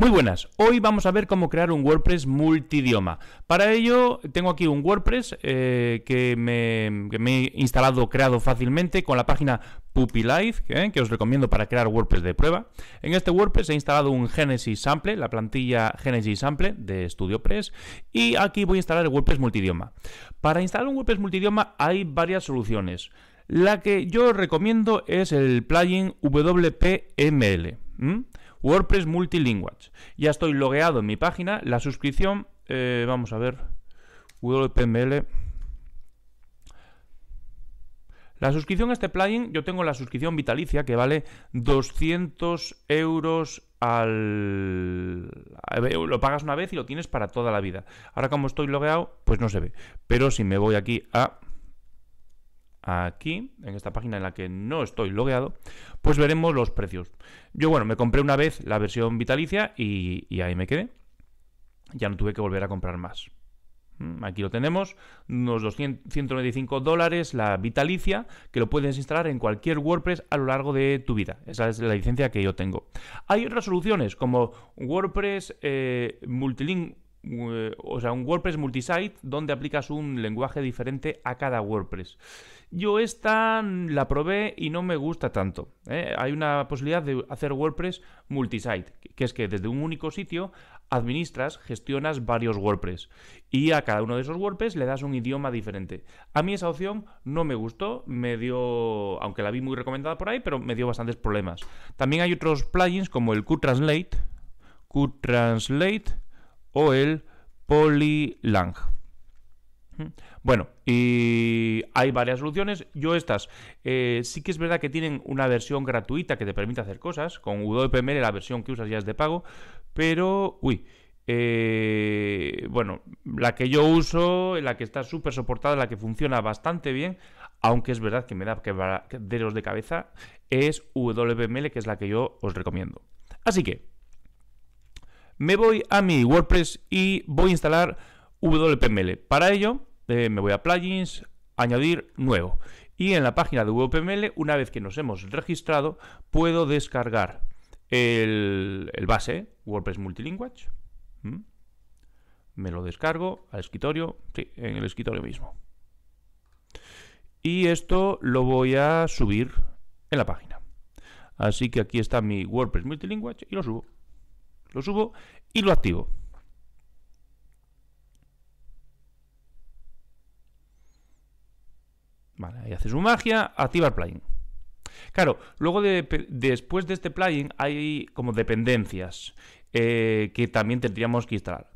Muy buenas, hoy vamos a ver cómo crear un WordPress multidioma. Para ello tengo aquí un WordPress eh, que, me, he instalado, creado fácilmente con la página Puppy Life, eh, que os recomiendo para crear WordPress de prueba. En este WordPress he instalado un Genesis Sample, la plantilla Genesis Sample de StudioPress, y aquí voy a instalar el WordPress multidioma. Para instalar un WordPress multidioma hay varias soluciones. La que yo recomiendo es el plugin WPML. WordPress Multilingual. Ya estoy logueado en mi página. La suscripción, eh, vamos a ver, WPML. La suscripción a este plugin, yo tengo la suscripción vitalicia que vale 200 euros al... E-, lo pagas una vez y lo tienes para toda la vida. Ahora como estoy logueado, pues no se ve. Pero si me voy aquí a aquí, en esta página en la que no estoy logueado, pues veremos los precios. Yo, bueno, me compré una vez la versión vitalicia y, ahí me quedé. Ya no tuve que volver a comprar más. Mm, aquí lo tenemos, unos 200, 195 dólares la vitalicia, que lo puedes instalar en cualquier WordPress a lo largo de tu vida. Esa es la licencia que yo tengo. Hay otras soluciones como WordPress eh, eh, o sea, un WordPress multisite donde aplicas un lenguaje diferente a cada WordPress. Yo esta la probé y no me gusta tanto. ¿eh? Hay una posibilidad de hacer WordPress multisite, que es que desde un único sitio administras, gestionas varios WordPress y a cada uno de esos WordPress le das un idioma diferente. A mí esa opción no me gustó, me dio, aunque la vi muy recomendada por ahí, pero me dio bastantes problemas. También hay otros plugins como el QTranslate QTranslate o el Polylang. Bueno, y hay varias soluciones. Yo estas eh, sí que es verdad que tienen una versión gratuita que te permite hacer cosas. Con UWPML la versión que usas ya es de pago. Pero, uy, eh, bueno, la que yo uso, la que está súper soportada, la que funciona bastante bien, aunque es verdad que me da que los de cabeza, es WPML, que es la que yo os recomiendo. Así que, me voy a mi WordPress y voy a instalar WPML. Para ello, eh, me voy a plugins, añadir nuevo. Y en la página de WPML, una vez que nos hemos registrado, puedo descargar el, base WordPress Multilinguage. ¿Mm? Me lo descargo al escritorio, sí, en el escritorio mismo. Y esto lo voy a subir en la página. Así que aquí está mi WordPress Multilingual y lo subo. Lo subo y lo activo. Vale, ahí hace su magia, activa el plugin. Claro, luego de, después de este plugin hay como dependencias eh, que también tendríamos que instalar.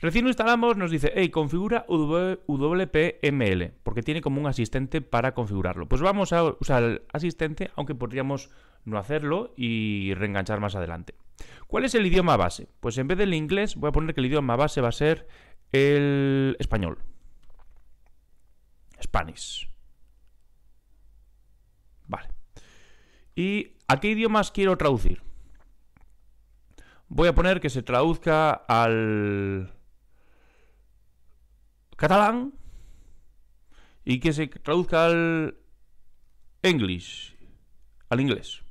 Recién lo instalamos, nos dice, hey, configura WPML, porque tiene como un asistente para configurarlo. Pues vamos a usar el asistente, aunque podríamos no hacerlo y reenganchar más adelante. ¿Cuál es el idioma base? Pues en vez del inglés voy a poner que el idioma base va a ser el español. Spanish. Vale. ¿Y a qué idiomas quiero traducir? Voy a poner que se traduzca al catalán y que se traduzca al English, al inglés.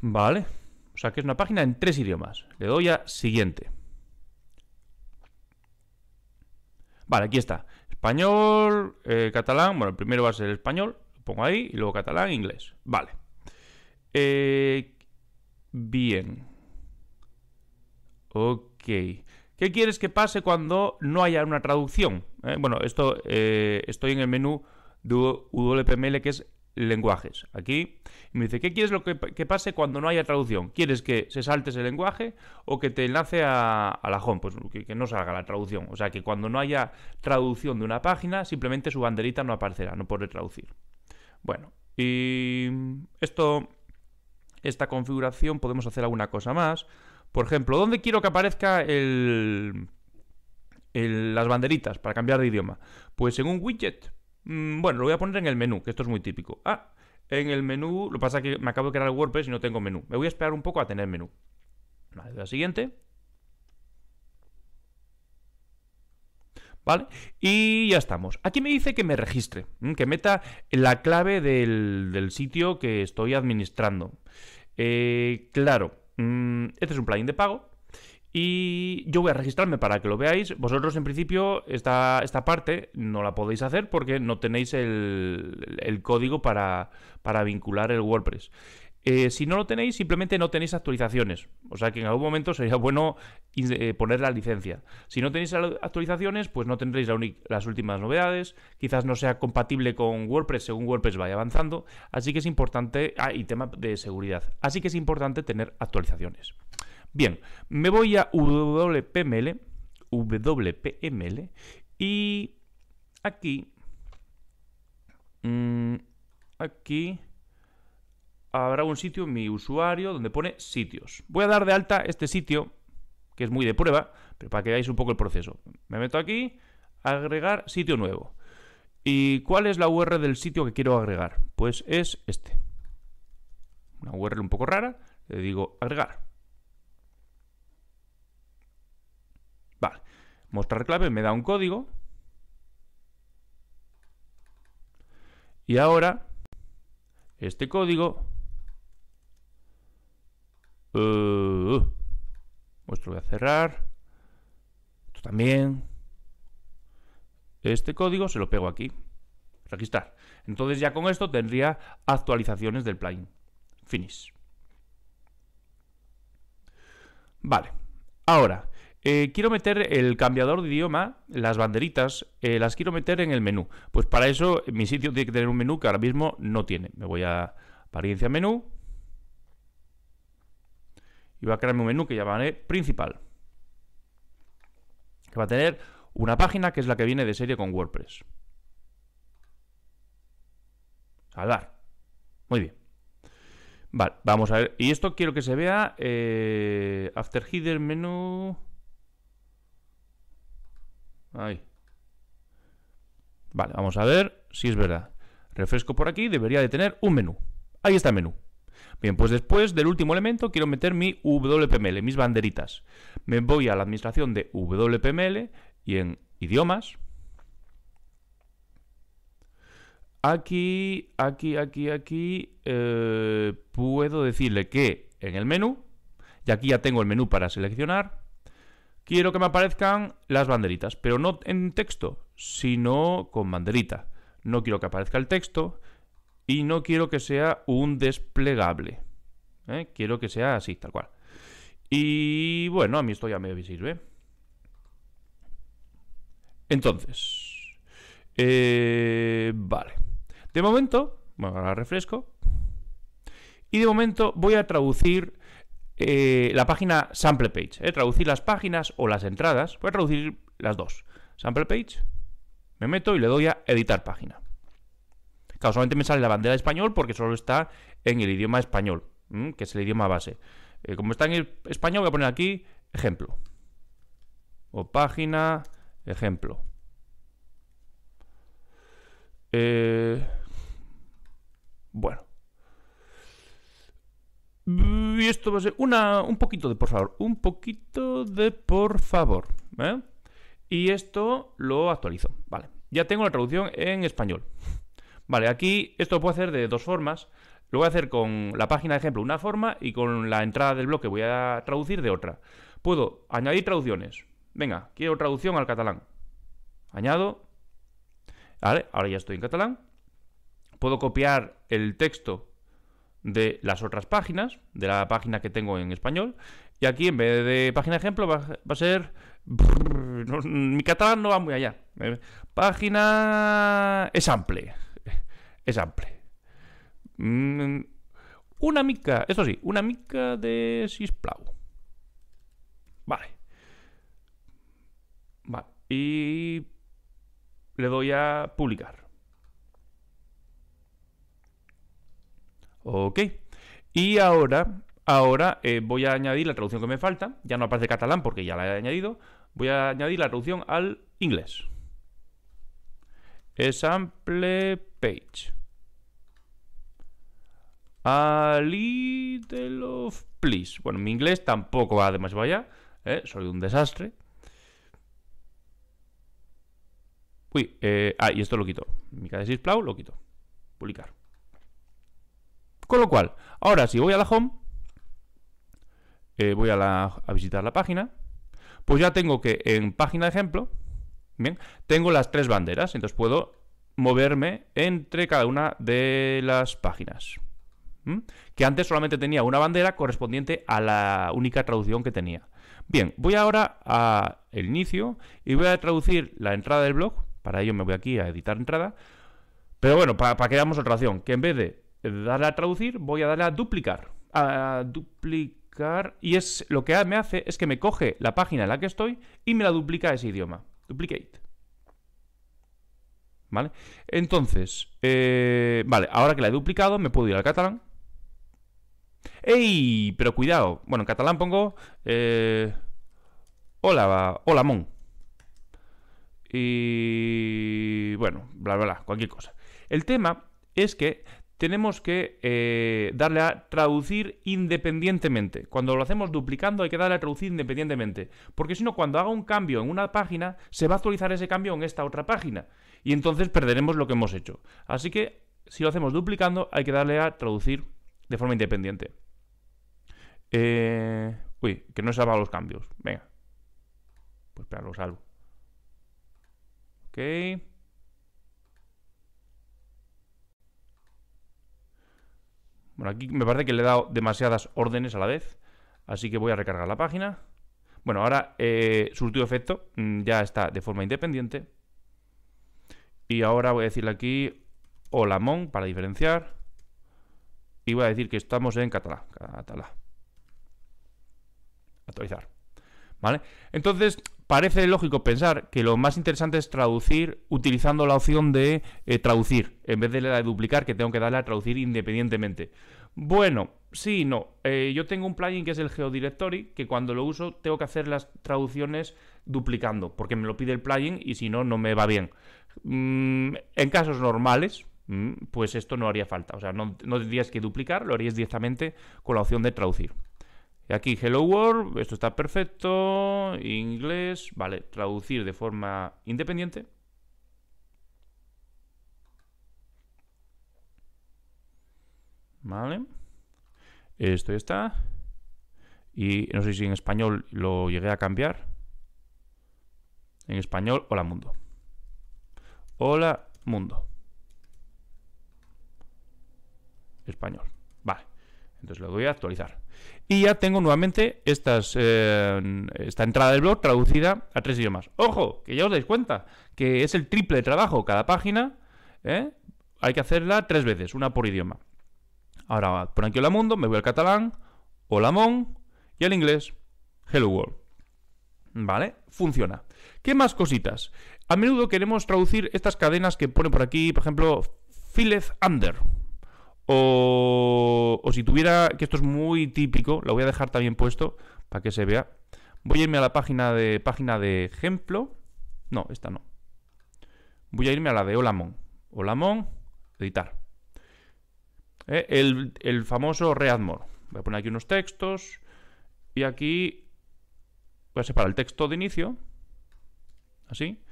Vale. O sea que es una página en tres idiomas. Le doy a siguiente. Vale, aquí está. Español, eh, catalán. Bueno, el primero va a ser español. Lo pongo ahí. Y luego catalán, e inglés. Vale. Eh, bien. Ok. ¿Qué quieres que pase cuando no haya una traducción? Eh, bueno, esto estoy en el menú de WPML que es lenguajes. Aquí me dice, ¿qué quieres lo que, pase cuando no haya traducción? ¿Quieres que se salte ese lenguaje o que te enlace a, a la home? Pues que, no salga la traducción. O sea, que cuando no haya traducción de una página, simplemente su banderita no aparecerá, no podré traducir. Bueno, y esto, esta configuración podemos hacer alguna cosa más. Por ejemplo, ¿dónde quiero que aparezca el, las banderitas para cambiar de idioma? Pues en un widget. Mm, bueno, lo voy a poner en el menú, que esto es muy típico. Ah, en el menú, lo que pasa es que me acabo de crear WordPress y no tengo menú. Me voy a esperar un poco a tener menú. Vale, la siguiente. ¿Vale? Y ya estamos. Aquí me dice que me registre, mm, que meta la clave del, sitio que estoy administrando. Eh, claro, mm, este es un plugin de pago, y yo voy a registrarme para que lo veáis. Vosotros, en principio, esta, parte no la podéis hacer porque no tenéis el, código para, vincular el WordPress. Eh, si no lo tenéis, simplemente no tenéis actualizaciones. O sea que en algún momento sería bueno eh, poner la licencia. Si no tenéis actualizaciones, pues no tendréis las últimas novedades. Quizás no sea compatible con WordPress según WordPress vaya avanzando. Así que es importante. Ah, y tema de seguridad. Así que es importante tener actualizaciones. Bien, me voy a WPML, WPML y aquí, mm, aquí habrá un sitio en mi usuario donde pone sitios. Voy a dar de alta este sitio, que es muy de prueba, pero para que veáis un poco el proceso. Me meto aquí, agregar sitio nuevo. ¿Y cuál es la URL del sitio que quiero agregar? Pues es este. Una URL un poco rara, le digo agregar. Mostrar clave me da un código. Y ahora, este código... Uh, uh voy a cerrar. Esto también. Este código se lo pego aquí. Registrar. Entonces ya con esto tendría actualizaciones del plugin. Finish. Vale. Ahora, eh, quiero meter el cambiador de idioma, las banderitas, eh, las quiero meter en el menú. Pues para eso mi sitio tiene que tener un menú que ahora mismo no tiene. Me voy a apariencia menú y va a crearme un menú que llamaré principal. Que va a tener una página que es la que viene de serie con WordPress. Salvar. Muy bien. Vale, vamos a ver. Y esto quiero que se vea. Eh, after Header menú. Ahí. Vale, vamos a ver si es verdad. Refresco por aquí, debería de tener un menú. Ahí está el menú. Bien, pues después del último elemento quiero meter mi WPML, mis banderitas. Me voy a la administración de WPML y en idiomas. Aquí, aquí, aquí, aquí eh, puedo decirle que en el menú, y aquí ya tengo el menú para seleccionar, quiero que me aparezcan las banderitas, pero no en texto, sino con banderita. No quiero que aparezca el texto y no quiero que sea un desplegable. ¿eh? Quiero que sea así, tal cual. Y bueno, a mí esto ya me sirve. Entonces, eh, vale. De momento, bueno, ahora refresco. Y de momento voy a traducir eh, la página sample page. Eh, traducir las páginas o las entradas. Voy a traducir las dos. Sample page. Me meto y le doy a editar página. casualmente me sale la bandera español porque solo está en el idioma español, que es el idioma base. Eh, como está en español, voy a poner aquí ejemplo. O página, ejemplo. bueno. Y esto va a ser una, un poquito de por favor, un poquito de por favor. ¿eh? Y esto lo actualizo. Vale, ya tengo la traducción en español. Vale, aquí esto lo puedo hacer de dos formas. Lo voy a hacer con la página de ejemplo una forma y con la entrada del bloque voy a traducir de otra. Puedo añadir traducciones. Venga, quiero traducción al catalán. Añado. Vale, ahora ya estoy en catalán. Puedo copiar el texto de las otras páginas, de la página que tengo en español. Y aquí en vez de página ejemplo va, a ser... mi catalán no va muy allá. Eh, página... Es ample. Es ample. Mm, una mica, eso sí, una mica de sisplau. Vale. Vale. Y le doy a publicar. Ok. Y ahora, ahora eh, voy a añadir la traducción que me falta. Ya no aparece catalán porque ya la he añadido. Voy a añadir la traducción al inglés. Example page. A little of please. Bueno, mi inglés tampoco va demasiado allá. ¿eh? Soy un desastre. Uy, eh, ah, y esto lo quito. Mi cadesis lo quito. Publicar. Con lo cual, ahora si voy a la home, eh, voy a, visitar la página, pues ya tengo que en página de ejemplo, bien, tengo las tres banderas, entonces puedo moverme entre cada una de las páginas. Que antes solamente tenía una bandera correspondiente a la única traducción que tenía. Bien, voy ahora al inicio y voy a traducir la entrada del blog. Para ello me voy aquí a editar entrada. Pero bueno, para, que veamos otra opción, que en vez de darle a traducir, voy a darle a duplicar. A duplicar. Y es lo que me hace es que me coge la página en la que estoy y me la duplica a ese idioma. Duplicate. ¿Vale? Entonces, eh, vale, ahora que la he duplicado, me puedo ir al catalán. ¡Ey! Pero cuidado. Bueno, en catalán pongo. Eh, hola, hola, mon. Y. Bueno, bla, bla, bla, cualquier cosa. El tema es que tenemos que eh, darle a traducir independientemente. Cuando lo hacemos duplicando hay que darle a traducir independientemente, porque si no, cuando haga un cambio en una página, se va a actualizar ese cambio en esta otra página, y entonces perderemos lo que hemos hecho. Así que, si lo hacemos duplicando, hay que darle a traducir de forma independiente. Eh, uy, que no se salva los cambios. Venga. Pues espera, lo salvo. Ok. Bueno, aquí me parece que le he dado demasiadas órdenes a la vez, así que voy a recargar la página. Bueno, ahora eh, efecto, mm, ya está de forma independiente. Y ahora voy a decirle aquí hola mon para diferenciar. Y voy a decir que estamos en catalá. Catalá. Actualizar. ¿Vale? Entonces, Parece lógico pensar que lo más interesante es traducir utilizando la opción de eh, traducir, en vez de la de duplicar, que tengo que darle a traducir independientemente. Bueno, sí y no. Eh, yo tengo un plugin que es el GeoDirectory, que cuando lo uso tengo que hacer las traducciones duplicando, porque me lo pide el plugin y si no, no me va bien. Mm, en casos normales, mm, pues esto no haría falta. O sea, no tendrías que duplicar, lo harías directamente con la opción de traducir. Aquí Hello World, esto está perfecto, inglés, vale, traducir de forma independiente. Vale, esto ya está. Y no sé si en español lo llegué a cambiar. En español, hola mundo. Hola mundo. Español. Vale, entonces lo doy a actualizar. Y ya tengo nuevamente eh, esta entrada del blog traducida a tres idiomas. Ojo, que ya os dais cuenta, que es el triple de trabajo cada página. ¿eh? Hay que hacerla tres veces, una por idioma. Ahora, por aquí hola mundo, me voy al catalán, hola mon y al inglés, hello world. ¿Vale? Funciona. ¿Qué más cositas? A menudo queremos traducir estas cadenas que pone por aquí, por ejemplo, Philip Under. O, si tuviera, que esto es muy típico, lo voy a dejar también puesto para que se vea. Voy a irme a la página de, página de ejemplo. No, esta no. Voy a irme a la de Olamon. Olamon, editar. Eh, el, el, famoso Readmore. Voy a poner aquí unos textos. Y aquí voy a separar el texto de inicio. Así.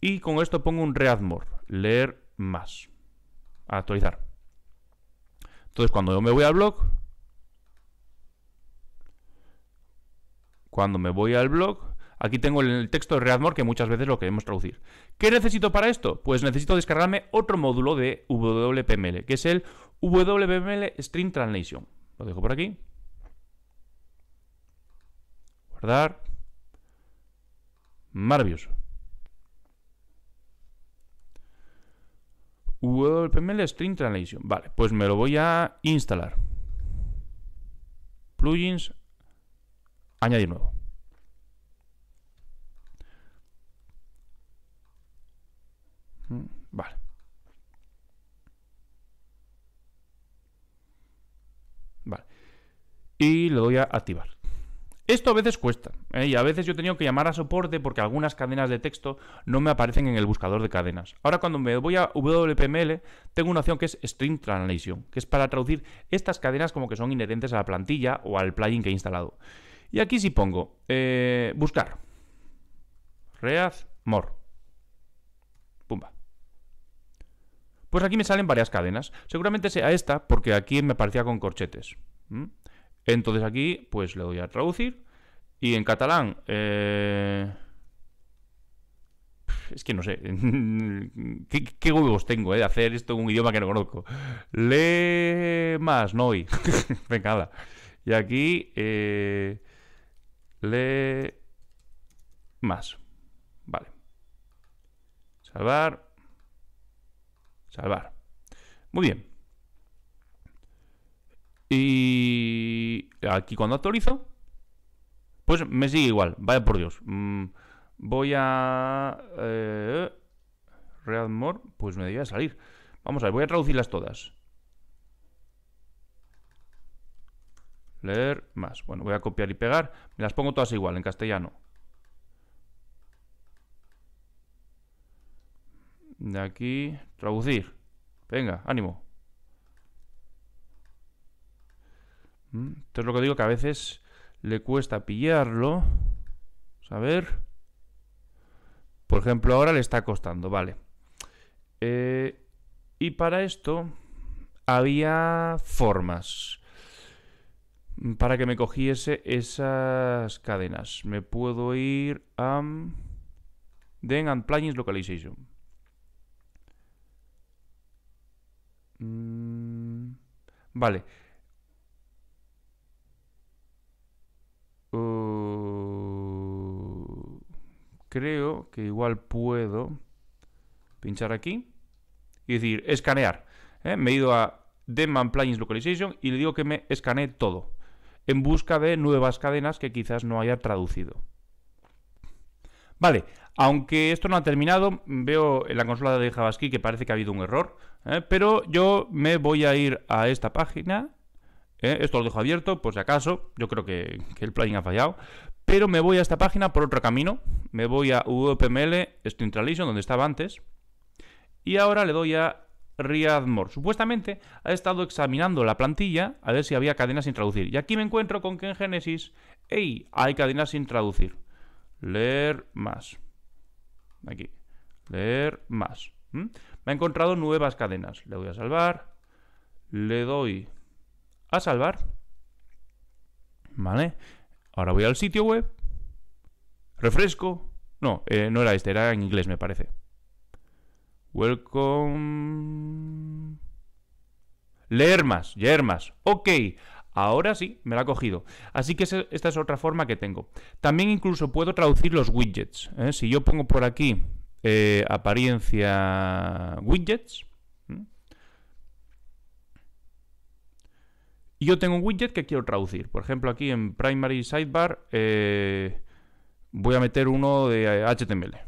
Y con esto pongo un Readmore. Leer más actualizar. Entonces, cuando yo me voy al blog, cuando me voy al blog, aquí tengo el texto de Readmore que muchas veces lo queremos traducir. ¿Qué necesito para esto? Pues necesito descargarme otro módulo de WPML, que es el WPML Stream Translation. Lo dejo por aquí. Guardar. Maravilloso. WPML String Translation. Vale, pues me lo voy a instalar. Plugins. Añadir nuevo. Mm, vale. Vale. Y lo voy a activar. Esto a veces cuesta, ¿eh? y a veces yo he tenido que llamar a soporte porque algunas cadenas de texto no me aparecen en el buscador de cadenas. Ahora cuando me voy a WPML tengo una opción que es String Translation, que es para traducir estas cadenas como que son inherentes a la plantilla o al plugin que he instalado. Y aquí si pongo eh, buscar reas More. Pumba. Pues aquí me salen varias cadenas. Seguramente sea esta porque aquí me aparecía con corchetes. Entonces aquí, pues le doy a traducir. Y en catalán, eh, es que no sé, ¿Qué, huevos tengo eh, de hacer esto en un idioma que no conozco. Le más, no hoy. Venga, nada Y aquí, eh... le más. Vale. Salvar. Salvar. Muy bien. Y aquí cuando actualizo, pues me sigue igual. Vaya por Dios. Mm, voy a... Eh, Read pues me debía salir. Vamos a ver, voy a traducirlas todas. Leer más. Bueno, voy a copiar y pegar. Me las pongo todas igual, en castellano. De aquí, traducir. Venga, ánimo. Mm, Entonces lo que digo que a veces le cuesta pillarlo. a ver. Por ejemplo, ahora le está costando, vale. Eh, y para esto había formas para que me cogiese esas cadenas. Me puedo ir a Den and Plugins Localization. Mm, vale. Uh, creo que igual puedo pinchar aquí y decir escanear. ¿eh? Me he ido a Demand Plugins Localization y le digo que me escanee todo en busca de nuevas cadenas que quizás no haya traducido. Vale, aunque esto no ha terminado, veo en la consola de JavaScript que parece que ha habido un error, ¿eh? pero yo me voy a ir a esta página ¿eh? Esto lo dejo abierto, por si acaso. Yo creo que, el plugin ha fallado. Pero me voy a esta página por otro camino. Me voy a UPML String Translation, donde estaba antes. Y ahora le doy a Readmore. Supuestamente ha estado examinando la plantilla a ver si había cadenas sin traducir. Y aquí me encuentro con que en Génesis, hay cadenas sin traducir. Leer más. Aquí. Leer más. Me ha encontrado nuevas cadenas. Le voy a salvar. Le doy a salvar. Vale. Ahora voy al sitio web. Refresco. No, eh, no era este, era en inglés me parece. Welcome. Leer más, leer más. Ok, ahora sí, me la ha cogido. Así que esta es otra forma que tengo. También incluso puedo traducir los widgets. ¿eh? Si yo pongo por aquí eh, apariencia widgets, yo tengo un widget que quiero traducir. Por ejemplo, aquí en Primary Sidebar eh, voy a meter uno de HTML. Eh,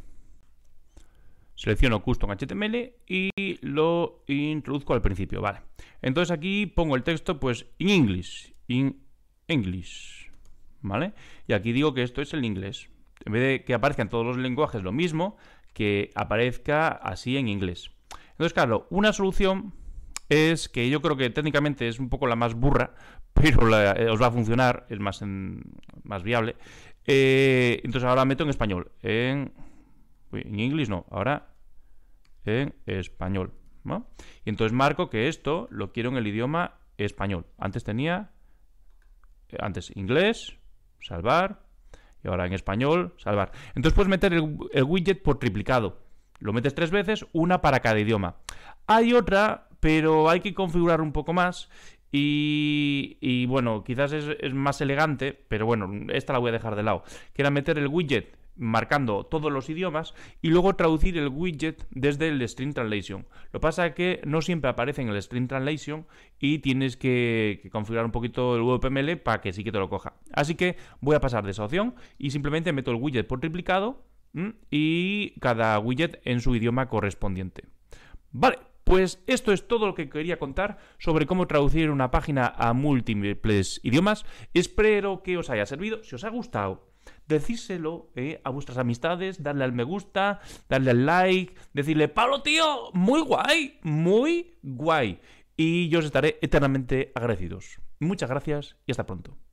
Selecciono Custom HTML y lo introduzco al principio. Vale. Entonces aquí pongo el texto, pues, in English. In English. ¿Vale? Y aquí digo que esto es el inglés. En vez de que aparezca en todos los lenguajes lo mismo, que aparezca así en inglés. Entonces, claro, una solución es que yo creo que técnicamente es un poco la más burra, pero eh, os va a funcionar, es más, em, más viable. Eh, entonces ahora meto en español. En, en inglés no, ahora en español. Y entonces marco que esto lo quiero en el idioma español. Antes tenía, eh, antes inglés, salvar, y ahora en español, salvar. Entonces puedes meter el, el widget por triplicado. Lo metes tres veces, una para cada idioma. Hay otra pero hay que configurar un poco más. Y, y bueno, quizás es, más elegante, pero bueno, esta la voy a dejar de lado. Que era meter el widget marcando todos los idiomas y luego traducir el widget desde el Stream Translation. Lo pasa que no siempre aparece en el Stream Translation y tienes que, configurar un poquito el WPML para que sí que te lo coja. Así que voy a pasar de esa opción y simplemente meto el widget por triplicado y cada widget en su idioma correspondiente. Vale, pues esto es todo lo que quería contar sobre cómo traducir una página a múltiples idiomas. Espero que os haya servido. Si os ha gustado, decíselo eh, a vuestras amistades, darle al me gusta, darle al like, decirle, Pablo, tío, muy guay, muy guay. Y yo os estaré eternamente agradecidos. Muchas gracias y hasta pronto.